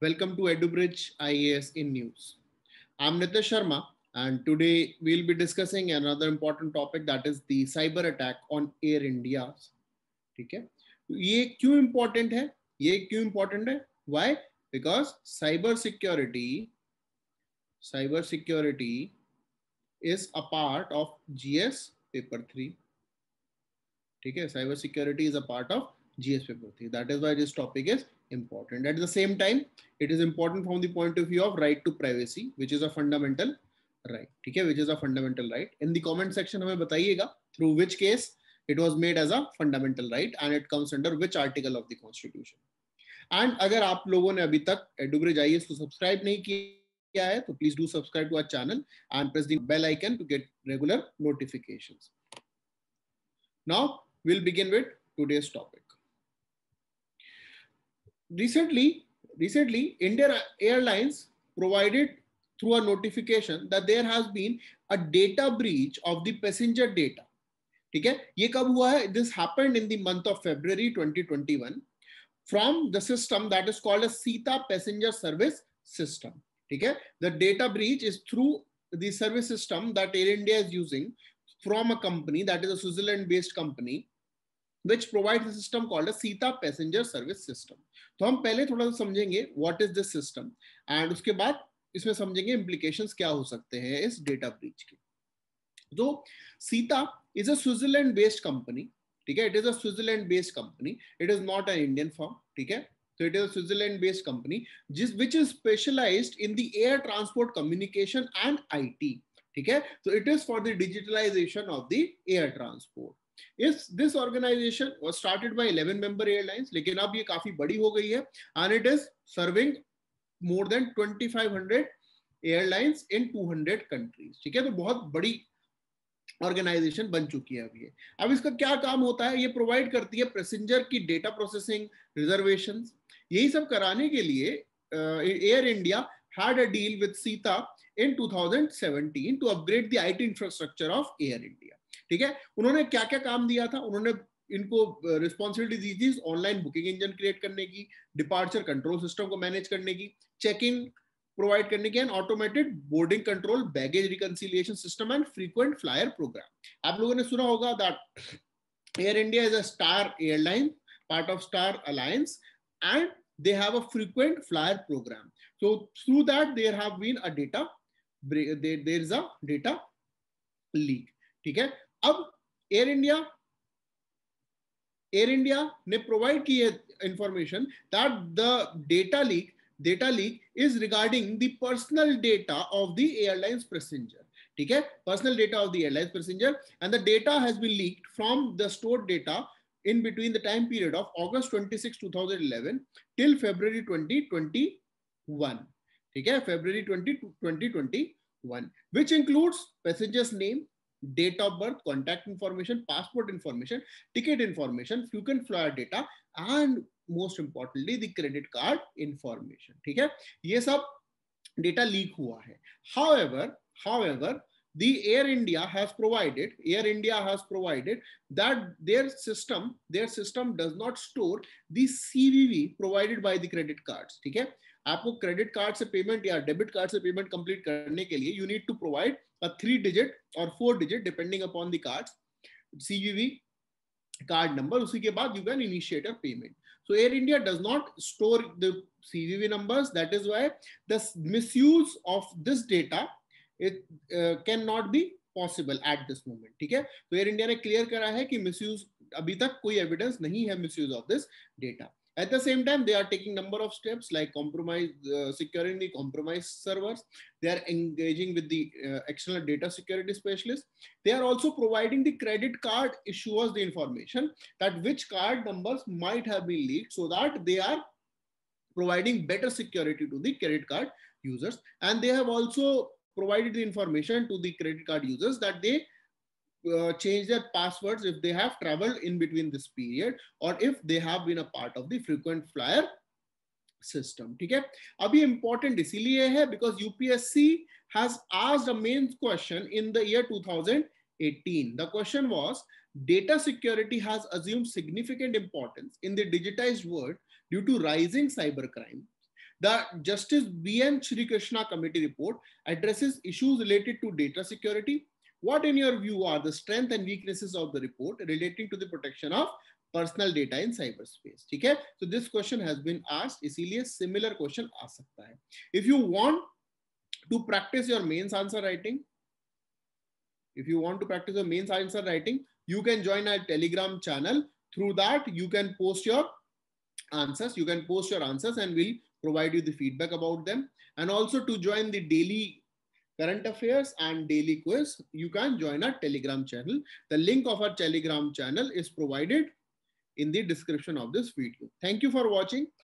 Welcome to EduBridge IAS in News. I'm Nitesh Sharma, and today we'll be discussing another important topic that is the cyber attack on Air India. Okay. है ये क्यों important है ये क्यों important Why? Because cyber security, cyber security is a part of GS paper three. Okay. cyber security is a part of GS paper 3. That is why this topic is important. At the same time, it is important from the point of view of right to privacy, which is a fundamental right. Okay, which is a fundamental right. In the comment section, हमें बताइएगा through which case it was made as a fundamental right and it comes under which article of the constitution. And अगर आप लोगों ने अभी तक एडुब्रिज आई को subscribe नहीं किया है तो please do subscribe to our channel and press the bell icon to get regular notifications now will begin with today's topic recently, recently, India Airlines provided through a notification that there has been a data breach of the passenger data. This happened in the month of February 2021 from the system that is called a Ceta passenger service system. The data breach is through the service system that Air India is using from a company that is a Switzerland based company. which provides a system called a Sita Passenger Service System. तो हम पहले थोड़ा सा समझेंगे what is this system and उसके बाद इसमें समझेंगे implications क्या हो सकते हैं इस data breach के. so Sita is a Switzerland based company. ठीक है it is a switzerland based company it is not an indian firm ठीक है So it is a Switzerland-based company, just, which is specialized in the air transport communication and IT. Okay, so it is for the digitalization of the air transport. इस this organization was started by 11 member airlines लेकिन अब ये काफी बड़ी हो गई है and it is serving more than 2500 airlines in 200 countries ठीक है तो बहुत बड़ी ऑर्गेनाइजेशन बन चुकी है अभी ये अब इसका क्या काम होता है ये प्रोवाइड करती है पैसेंजर की डेटा प्रोसेसिंग रिजर्वेशन यही सब कराने के लिए Air India had a deal with Sita in 2017 to upgrade the IT infrastructure of Air India ठीक है उन्होंने क्या क्या काम दिया था उन्होंने इनको रिस्पॉन्सिबिलिटी दी थी ऑनलाइन बुकिंग इंजन क्रिएट करने की डिपार्चर कंट्रोल सिस्टम को मैनेज करने की चेक इन प्रोवाइड करने की and automated boarding control baggage reconciliation system and frequent flyer program आप लोगों ने सुना होगा that Air India is a star airline part of Star Alliance and they have a frequent flyer program so through that there have been a data there, there is a data ठीक है अब Air India Air India ने provide की है information that the data leak data leak is regarding the personal data of the airlines passenger ठीक है personal data of the airlines passenger and the data has been leaked from the stored data in between the time period of August 26, 2011 till February 2021. ठीक है February 20, 2021, which includes passengers name date of birth, contact information, passport information, ticket information, frequent flyer data, and most importantly the credit card information. theek hai ye sab data leak hua hai however however how the Air India has provided, Air India has provided that their system, their system does not store the CVV provided by the credit cards. ठीक है? आपको credit card से payment या debit card से payment complete करने के लिए you need to provide a three digit or four digit depending upon the cards. CVV card number. उसी के बाद you can initiate a payment. So Air India does not store the CVV numbers. That is why the misuse of this data it uh, cannot be possible at this moment. Moment ठीक है तो एयर India ने clear misuse है कि miss अभी तक कोई एविडेंस नहीं है At the same time, they are taking number of steps like compromise, uh, securing the compromised servers. They are engaging with the uh, external data security specialists. They are also providing the credit card issuers the information that which card numbers might have been leaked so that they are providing better security to the credit card users. And they have also provided the information to the credit card users that they uh, change their passwords if they have traveled in between this period or if they have been a part of the frequent flyer system ठीक है important important इसीलिए है Because UPSC has asked a main question in the year 2018 The question was: data security has assumed significant importance in the digitized world due to rising cybercrime the Justice B.N. Shri Krishna Committee report addresses issues related to data security. What, in your view, are the strengths and weaknesses of the report relating to the protection of personal data in cyberspace? Okay. So this question has been asked. Been a similar question question आ सकता है if you want to practice your mains if you want to practice your mains answer writing you can join our telegram channel through that you can post your answers you can post your answers and we'll provide you the feedback about them. And also to join the daily current affairs and daily quiz, you can join our Telegram channel. The link of our Telegram channel is provided in the description of this video. Thank you for watching.